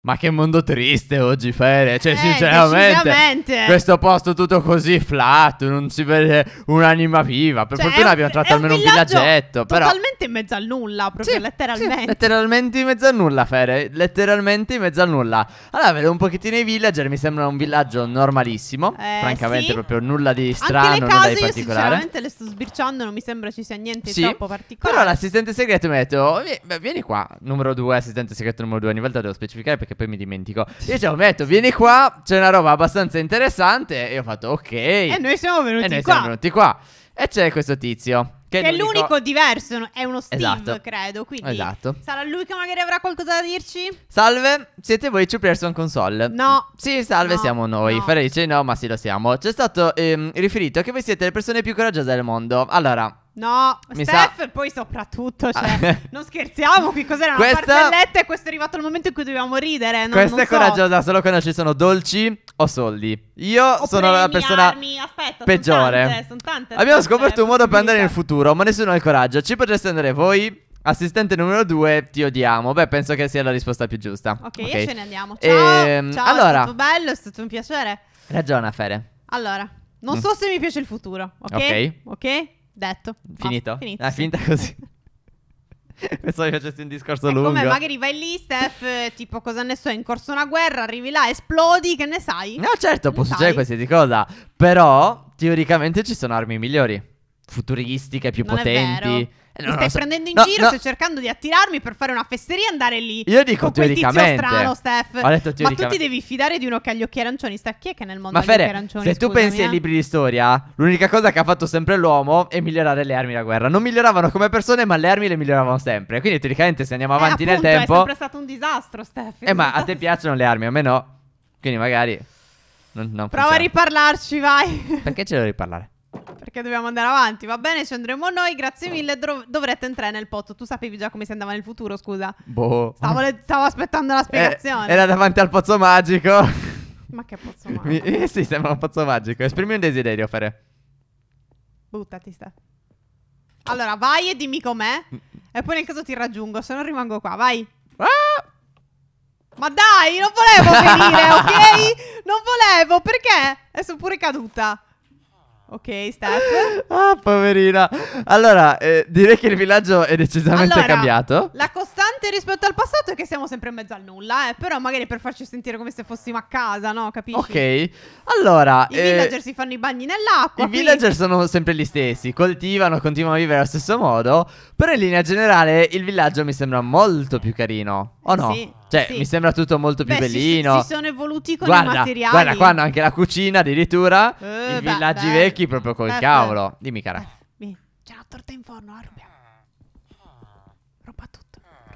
Ma che mondo triste oggi, Fede. Cioè, eh, sinceramente, questo posto tutto così flat, non si vede un'anima viva. Per cioè, fortuna abbiamo trovato almeno un villaggetto. Però... Totalmente in mezzo a nulla, proprio sì, letteralmente. Sì, letteralmente in mezzo a nulla, Fede. Letteralmente in mezzo a nulla. Allora, vedo un pochettino i villager. Mi sembra un villaggio normalissimo. Eh, francamente, sì. proprio nulla di strano, Anche le case, nulla di particolare. Io sinceramente le sto sbirciando, non mi sembra ci sia niente sì, troppo particolare. Però l'assistente segreto mi ha detto: oh, Vieni qua, numero 2, assistente segreto numero 2. Ogni volta devo specificare perché perché poi mi dimentico. Io ci ho detto, vieni qua, c'è una roba abbastanza interessante. E ho fatto, ok. E noi siamo venuti e noi qua. siamo venuti qua. E c'è questo tizio. Che, che è l'unico, diverso, è uno Steve, esatto. credo. Quindi esatto. sarà lui che magari avrà qualcosa da dirci? Salve, siete voi Two Person Console? No. Sì, salve, no. siamo noi. No. Ferre dice no, ma sì, lo siamo. C'è stato ehm, riferito che voi siete le persone più coraggiose del mondo. Allora, No, Mi Steph sa... poi soprattutto, cioè, non scherziamo qui, cos'era una questa... barzelletta e questo è arrivato il momento in cui dovevamo ridere non, Questa non è so. coraggiosa solo quando ci sono dolci o soldi Io o sono la persona Aspetta, peggiore son tante, son tante, Abbiamo scoperto un modo per andare nel futuro, ma nessuno ha il coraggio Ci potreste andare voi? Assistente numero due, ti odiamo. Beh, penso che sia la risposta più giusta. Ok, okay. ce ne andiamo. Ciao, ehm, ciao allora, è stato bello, è stato un piacere. Ragiona, Fere. Allora, non mm. so se mi piace il futuro, ok? Ok. okay? Detto. Finito? Ah, finito. è ah, finita così. Pensavo che facessi un discorso lungo. Come magari vai lì, Steph, tipo cosa ne so, è in corso una guerra, arrivi là, esplodi, che ne sai? No, certo, può succedere qualsiasi cosa. Però, teoricamente ci sono armi migliori futuristiche più non potenti. Eh, Mi stai so. prendendo in no, giro, no. stai cercando di attirarmi per fare una fesseria e andare lì. Io dico con teoricamente. Tizio strano, Ho detto teoricamente. Ma tu ti devi fidare di uno che ha gli occhi arancioni. Sta chi è che nel mondo ha gli occhi arancioni? Se scusami, tu pensi eh? ai libri di storia, l'unica cosa che ha fatto sempre l'uomo è migliorare le armi da guerra. Non miglioravano come persone, ma le armi le miglioravano sempre. Quindi teoricamente se andiamo eh, avanti eh, appunto, nel tempo. È sempre stato un disastro, Steph. Eh, ma a te piacciono le armi, a me no. Quindi magari. Non, non Prova a riparlarci, vai. Perché ce devo riparlare? Perché dobbiamo andare avanti, va bene, ci andremo noi, grazie mille, dov- dovrete entrare nel pozzo. Tu sapevi già come si andava nel futuro, scusa. Boh. Stavo, le- stavo aspettando la eh, spiegazione. Eh, era davanti al pozzo magico. Ma che pozzo magico? Mi- eh, sì, sembra un pozzo magico. Esprimi un desiderio, Fere. Buttati, sta. Allora, vai e dimmi com'è. Mm. e poi nel caso ti raggiungo, se no rimango qua, vai. Ah! Ma dai, non volevo venire, ok? Non volevo, perché? E sono pure caduta. Ok, Steph. Ah, poverina. Allora, eh, direi che il villaggio è decisamente allora, cambiato. La costruzione importante rispetto al passato è che siamo sempre in mezzo al nulla, eh, però magari per farci sentire come se fossimo a casa, no? Capisci? Ok, allora... I eh, villager si fanno i bagni nell'acqua. I quindi... villager sono sempre gli stessi, coltivano, continuano a vivere allo stesso modo, però in linea generale il villaggio mi sembra molto più carino, o no? Sì. Cioè, sì. mi sembra tutto molto più beh, bellino. Si, si, sono evoluti con guarda, i materiali. Guarda, qua hanno anche la cucina addirittura. Eh, I beh, villaggi beh, vecchi proprio col cavolo. Dimmi, cara. Eh, c'è la torta in forno, Aru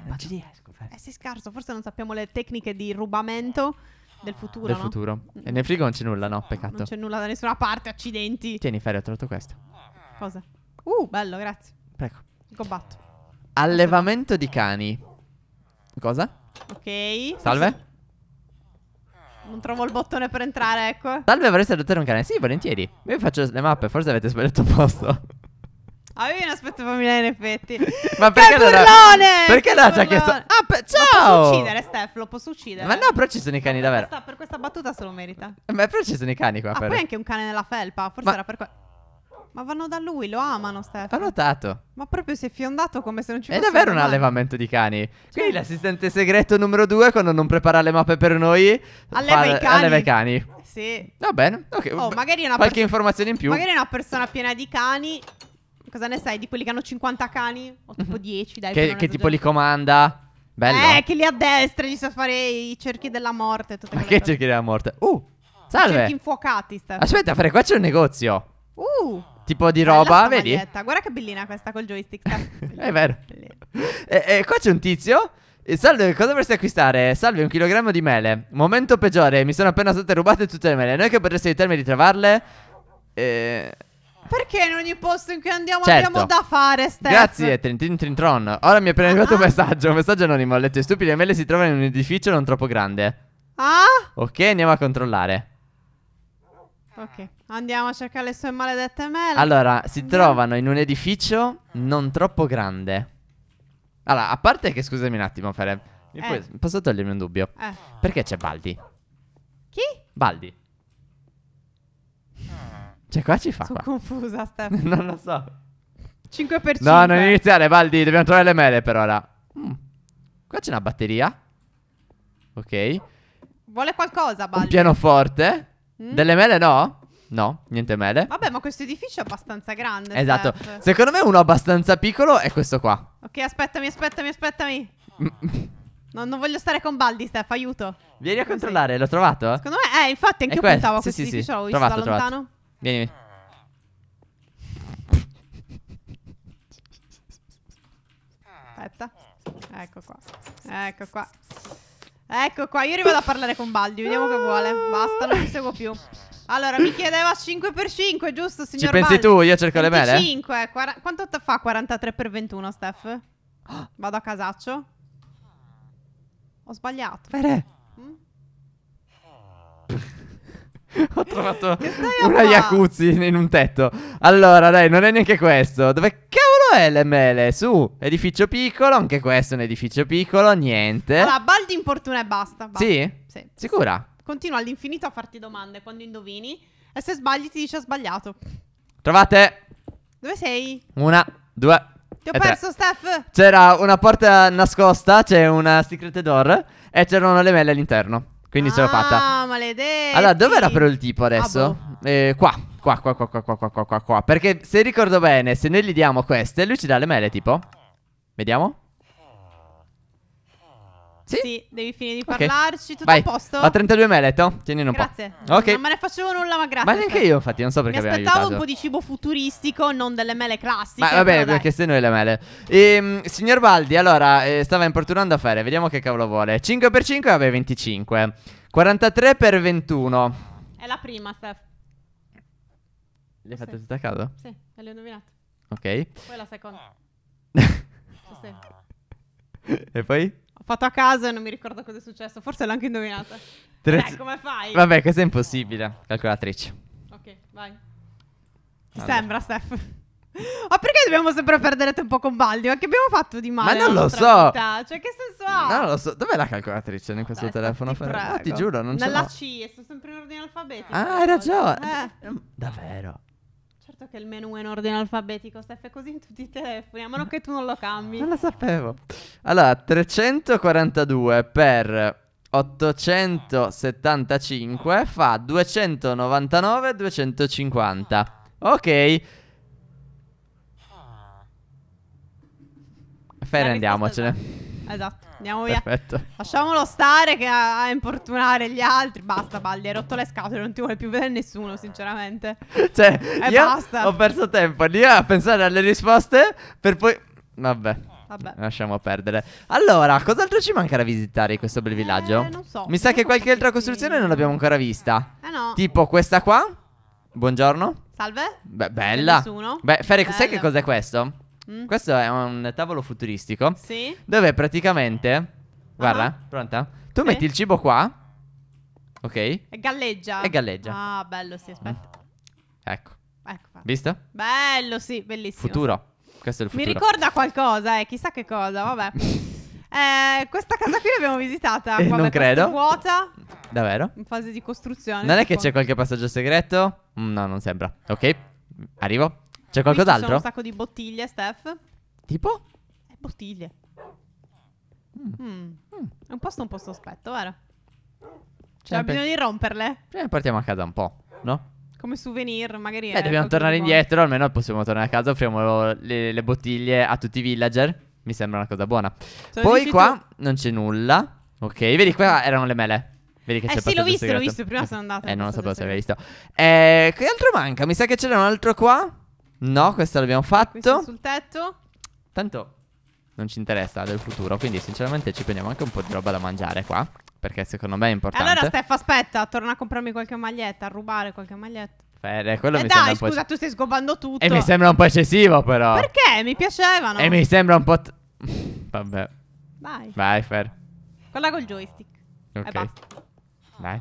non ci riesco. Eh, sei scarso, forse non sappiamo le tecniche di rubamento del futuro. Del no? futuro. Mm. E nel frigo non c'è nulla, no? Peccato. Non c'è nulla da nessuna parte, accidenti. Tieni, Ferri, ho trovato questo. Cosa? Uh, bello, grazie. Prego. Combatto. Allevamento di cani. Cosa? Ok. Salve. Non trovo il bottone per entrare, ecco. Salve, vorreste adottare un cane? Sì, volentieri. Io faccio le mappe, forse avete sbagliato posto. Avevi un aspetto familiare in effetti. Ma perché Che allora- burlone! Perché l'ha già chiesto? Ah, pe- Lo posso uccidere, Steph, lo posso uccidere. Ma no, però ci sono i cani davvero. Questa- per questa battuta se lo merita. Ma però ci sono i cani qua. Ah, per- poi anche un cane nella felpa, forse Ma- era per quello. Ma vanno da lui, lo amano Steph. Ha notato. Ma proprio si è fiondato come se non ci fosse. È davvero un domani. allevamento di cani. Quindi l'assistente segreto numero due, quando non prepara le mappe per noi, Alleva i cani. alleva i cani. Sì. Va bene. ok. Oh, magari una Qualche persona- informazione in più. Magari è una persona piena di cani Cosa ne sai di quelli che hanno 50 cani? O tipo 10, mhm. dai. Che, che tipo li comanda? Bello. Eh, che li addestra, gli sa fare i cerchi della morte. Tutte Ma che cose. cerchi della morte? Uh, salve. Cerchi infuocati, Steph. Aspetta, fare qua c'è un negozio. Uh. Tipo di roba, vedi? Maglietta. Guarda che bellina questa col joystick. È vero. E, e, qua c'è un tizio. E, salve, cosa vorresti acquistare? Salve, un chilogrammo di mele. Momento peggiore, mi sono appena state rubate tutte le mele. Non è che potresti aiutarmi a ritrovarle? Eh... Perché in ogni posto in cui andiamo certo. abbiamo da fare, Steph? Grazie, Trintin Trintron. Ora mi è appena arrivato ah. un messaggio, un messaggio anonimo. Ho letto i stupidi ML si trovano in un edificio non troppo grande. Ah? Ok, andiamo a controllare. Ok, andiamo a cercare le sue maledette mele. Allora, si andiamo. trovano in un edificio non troppo grande. Allora, a parte che, scusami un attimo, Fere. Eh. Puoi, posso togliermi un dubbio? Eh. Perché c'è Baldi? Chi? Baldi. Cioè, qua ci fa. Sono qua. confusa, Stefano. non lo so. 5 per 5. No, non iniziare, Baldi. Dobbiamo trovare le mele per ora. Mm. Qua c'è una batteria. Ok. Vuole qualcosa, Baldi. Un pianoforte. Mm? Delle mele no? No, niente mele. Vabbè, ma questo edificio è abbastanza grande. Esatto. Steph. Secondo me uno abbastanza piccolo è questo qua. Ok, aspettami, aspettami, aspettami. Mm. no, non voglio stare con Baldi, Steph, aiuto. Vieni a controllare, l'ho trovato? Secondo me, eh, infatti anche io pensavo a questo sì, edificio, sì, l'ho visto trovato, da lontano. Trovato. Vieni. Aspetta. Ecco qua. Ecco qua. Ecco qua, io arrivo a parlare con Baldi, vediamo che vuole. Basta, non mi seguo più. Allora, mi chiedeva 5x5, giusto, signor Ci pensi Baldi? tu, io cerco le mele? 5, quanto fa 43x21, Steph? Vado a casaccio. Ho sbagliato. Fere. Mm? Ho trovato una jacuzzi in un tetto. Allora, dai, non è neanche questo. Dove cavolo è mele? Su, edificio piccolo, anche questo è un edificio piccolo, niente. Allora, Baldi in fortuna e basta, basta. Sì? Sì. Sicura? Continua all'infinito a farti domande quando indovini. E se sbagli ti dice ho sbagliato. Trovate. Dove sei? Una, due. Ti ho perso, tre. Steph. C'era una porta nascosta, c'è una secret door e c'erano le mele all'interno. Quindi ah, ce l'ho fatta. Ah, maledetti. Allora, dov'era però il tipo adesso? Ah, boh. eh, qua. Qua, qua, qua, qua, qua, qua, qua, qua, Perché se ricordo bene, se noi gli diamo queste, lui ci dà le mele, tipo. Vediamo. Sì? sì devi finire di okay. parlarci. Tutto Vai. a posto? A 32 mi hai letto? Tienilo un grazie. po'. Ok. Non me ne facevo nulla, ma grazie. Ma neanche io, infatti, non so perché mi aspettavo un po' di cibo futuristico, non delle mele classiche. Ma va bene, perché se noi le mele. Ehm, signor Baldi, allora, eh, stava importunando a fare. Vediamo che cavolo vuole. 5 x 5, vabbè, 25. 43 x 21. È la prima, Steph. L'hai fatta sì. tutta a caso? Sì, l'ho indovinata. Ok. Poi la seconda. e poi? fatto a casa e non mi ricordo cosa è successo. Forse l'ho anche indovinata. Tre... Beh, come fai? Vabbè, questo è impossibile. Calcolatrice. Ok, vai. Ti allora. sembra, Steph? Ma perché dobbiamo sempre perdere tempo con Baldi? Ma che abbiamo fatto di male? Ma non lo so. Vita? Cioè, che senso ha? Non lo so. Dov'è la calcolatrice in questo telefono? Ti, no, ti giuro, non c'è. Nella ce C, sto sempre in ordine alfabetico. Ah, hai ragione. Eh. Davvero. Certo che il menu è in ordine alfabetico, Steph, è così in tutti i telefoni, a meno che tu non lo cambi. Non lo sapevo. Allora, 342 per 875 fa 299 250. Ok. Ah. Ferrendiamocene. Esatto. Andiamo via. Perfetto. Lasciamolo stare che a, a importunare gli altri. Basta, Baldi, hai rotto le scatole, non ti vuole più vedere nessuno, sinceramente. Cioè, e eh, io basta. ho perso tempo lì a pensare alle risposte per poi... Vabbè. Vabbè. Lasciamo perdere. Allora, cos'altro ci manca da visitare in questo bel eh, villaggio? Eh, non so. Mi sa che qualche altra costruzione non l'abbiamo ancora vista. Eh no. Tipo questa qua. Buongiorno. Salve. Beh, bella. Beh, Ferri, sai che cos'è questo? Mm. Questo è un tavolo futuristico. Sì. Dove praticamente. Guarda, ah. pronta? Tu sì. metti il cibo qua. Ok. E galleggia. E galleggia. Ah, bello, sì, aspetta. Mm. Ecco. ecco Visto? Bello, sì, bellissimo. Futuro. Questo è il futuro. Mi ricorda qualcosa, eh, chissà che cosa, vabbè. eh, questa casa qui l'abbiamo visitata. Eh, non credo. Vuota. Davvero? In fase di costruzione. Non tipo. è che c'è qualche passaggio segreto? Mm, no, non sembra. Ok, arrivo. C'è qualcos'altro? C'è un sacco di bottiglie, Steph. Tipo? Eh, bottiglie. Mm. Mm. Mm. È un posto un po' sospetto, vero? C'è cioè, bisogno di romperle. Cioè, partiamo a casa un po', no? Come souvenir, magari. Eh, dobbiamo tornare indietro. Almeno possiamo tornare a casa. Offriamo le, le, bottiglie a tutti i villager. Mi sembra una cosa buona. Cioè, Poi qua tu? non c'è nulla. Ok, vedi, qua erano le mele. Vedi che eh c'è sì, l'ho visto, l'ho visto, prima sono andata. Eh, non lo sapevo se avevi visto. Eh, che altro manca? Mi sa che c'era un altro qua. No, questo l'abbiamo fatto. Questo sul tetto? Tanto non ci interessa del futuro, quindi sinceramente ci prendiamo anche un po' di roba da mangiare qua, perché secondo me è importante. Allora Steffa, aspetta, torna a comprarmi qualche maglietta, a rubare qualche maglietta. Eh, eh quello eh mi dai, scusa, tu stai sgobando tutto. E eh, mi sembra un po' eccessivo, però. Perché? Mi piacevano. E eh, mi sembra un po'. Vabbè. Vai. Vai, Fer. Quella col joystick. Ok. Dai.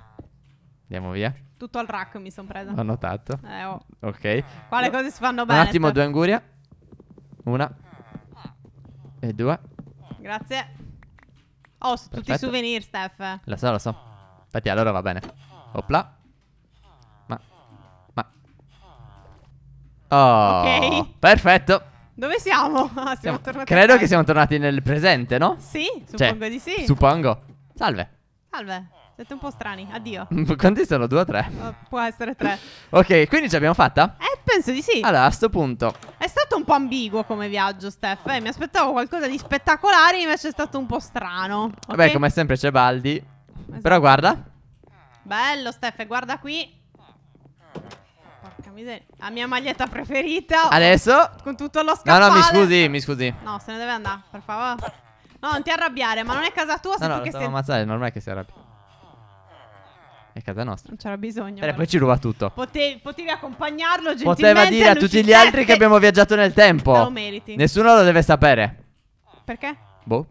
Andiamo via. Tutto al rack mi sono presa. Ho notato. Eh, oh. Ok. Quale cose si fanno bene? Un attimo, due anguria. Una. E due. Grazie. Oh, su tutti i souvenir, Steph. Lo so, lo so. Infatti, allora va bene. Opla. Ma. Ma. Oh. Ok. Perfetto. Dove siamo? Ah, siamo Credo che siamo tornati nel presente, no? Sì, cioè, suppongo cioè, di sì. Suppongo. Salve. Salve. Siete un po' strani, addio. Quanti sono? Due o tre? Oh, può essere tre. ok, quindi ce l'abbiamo fatta? Eh, penso di sì. Allora, a questo punto. È stato un po' ambiguo come viaggio, Steph. Eh? Mi aspettavo qualcosa di spettacolare, invece è stato un po' strano. Okay? Vabbè, come sempre c'è Baldi. Esatto. Però guarda. Bello, Steph, guarda qui. Porca miseria. La mia maglietta preferita. Adesso? Con tutto lo scaffale. No, no, mi scusi, mi scusi. No, se ne deve andare, per favore. No, non ti arrabbiare, ma non è casa tua. No, no, lo stavo sei... ammazzare, è normale che si arrabbia. È casa nostra. Non c'era bisogno. E poi ci ruba tutto. Potevi, potevi accompagnarlo gentilmente. Poteva dire a tutti gli altri che abbiamo viaggiato nel tempo. Lo meriti. Nessuno lo deve sapere. Perché? Boh.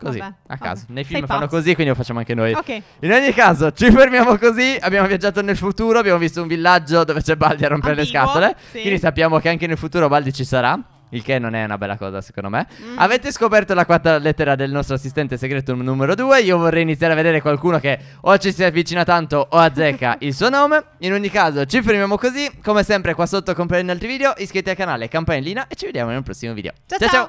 Così, vabbè, a caso. Vabbè. Nei film Sei fanno pazzo. così, quindi lo facciamo anche noi. Ok. In ogni caso, ci fermiamo così. Abbiamo viaggiato nel futuro. Abbiamo visto un villaggio dove c'è Baldi a rompere Amico, le scatole. Sì. Quindi sappiamo che anche nel futuro Baldi ci sarà. Il che non è una bella cosa secondo me mm. Avete scoperto la quarta lettera del nostro assistente segreto numero 2 Io vorrei iniziare a vedere qualcuno che o ci si avvicina tanto o azzecca il suo nome In ogni caso ci fermiamo così Come sempre qua sotto comprendo altri video Iscriviti al canale, campanellina E ci vediamo nel prossimo video Ciao ciao, ciao. ciao.